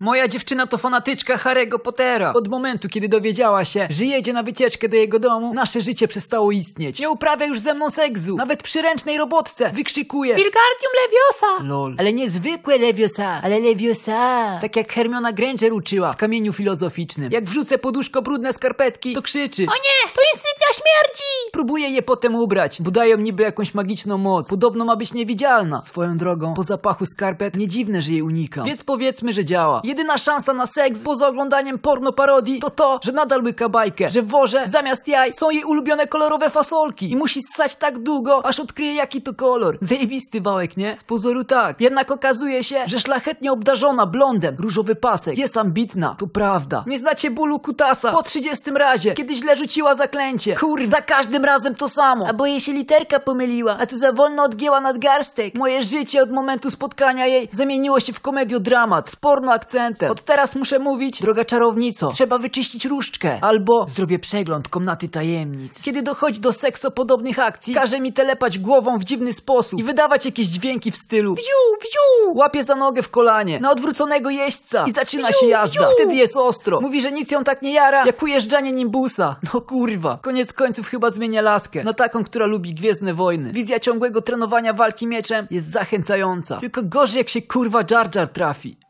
Moja dziewczyna to fanatyczka Harry'ego Pottera. Od momentu, kiedy dowiedziała się, że jedzie na wycieczkę do jego domu, nasze życie przestało istnieć. Nie uprawia już ze mną seksu. Nawet przy ręcznej robotce wykrzykuje Wilgardium Leviosa! Lol. Ale niezwykłe Leviosa, ale Leviosa. Tak jak Hermiona Granger uczyła w kamieniu filozoficznym. Jak wrzucę poduszko brudne skarpetki, to krzyczy O nie, to jest sypia śmierci! próbuje je potem ubrać, Budają niby jakąś magiczną moc. Podobno ma być niewidzialna. Swoją drogą, po zapachu skarpet, nie dziwne, że jej unikam. Więc powiedzmy, że działa. Jedyna szansa na seks poza oglądaniem porno parodii to to, że nadal łyka bajkę, że w worze zamiast jaj są jej ulubione kolorowe fasolki i musi ssać tak długo, aż odkryje jaki to kolor. Zajebisty wałek, nie? Z pozoru tak. Jednak okazuje się, że szlachetnie obdarzona blondem, różowy pasek, jest ambitna. To prawda. Nie znacie bólu kutasa po 30 razie, kiedy źle rzuciła zaklęcie. Kur, za każdym razem to samo. Albo jej się literka pomyliła, a ty za wolno odgięła nadgarstek. Moje życie od momentu spotkania jej zamieniło się w komediodramat z porno akcentem. Od teraz muszę mówić, droga czarownico, trzeba wyczyścić różdżkę. Albo zrobię przegląd komnaty tajemnic. Kiedy dochodzi do seksopodobnych akcji, każe mi telepać głową w dziwny sposób i wydawać jakieś dźwięki w stylu wziu, wziu. Łapie za nogę w kolanie, na odwróconego jeźdźca i zaczyna wziu, się jazda. Wziu. Wtedy jest ostro. Mówi, że nic ją tak nie jara, jak ujeżdżanie nimbusa. No kurwa. Koniec końców chyba zmienia zamienia laskę na taką, która lubi Gwiezdne Wojny. Wizja ciągłego trenowania walki mieczem jest zachęcająca. Tylko gorzej jak się kurwa Jar Jar trafi.